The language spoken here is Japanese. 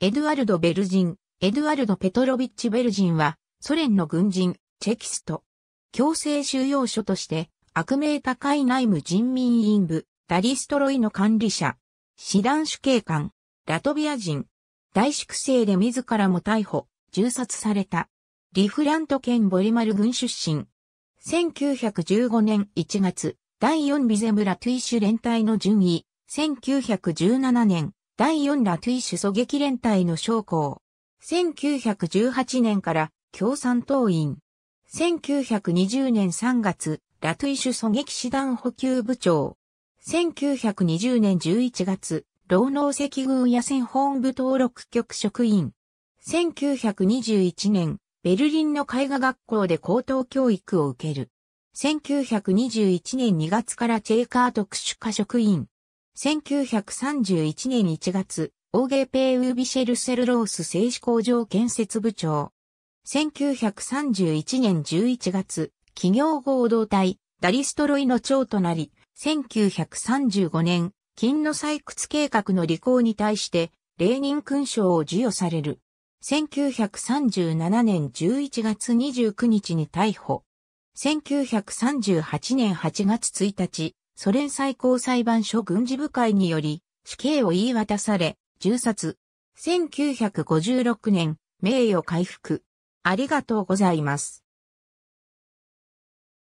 エドゥアルド・ベルジン、エドゥアルド・ペトロビッチ・ベルジンは、ソ連の軍人、チェキスト。強制収容所として、悪名高い内務人民委員部、ダリストロイの管理者。師団主警官、ラトビア人。大粛清で自らも逮捕、銃殺された。リフラント県ボリマル軍出身。1915年1月、第4ビゼムラ・トゥイシュ連隊の順位、1917年、第4ラトゥイシュ狙撃連隊の将校。1918年から共産党員。1920年3月、ラトゥイシュ狙撃師団補給部長。1920年11月、労農赤軍野戦本部登録局職員。1921年、ベルリンの絵画学校で高等教育を受ける。1921年2月からチェイカー特殊科職員。1931年1月、オーゲーペウービシェルセルロース製紙工場建設部長。1931年11月、企業合同体、ダリストロイの長となり、1935年、金の採掘計画の履行に対して、レーニン勲章を授与される。1937年11月29日に逮捕。1938年8月1日、ソ連最高裁判所軍事部会により死刑を言い渡され、銃殺。1956年、名誉回復。ありがとうございます。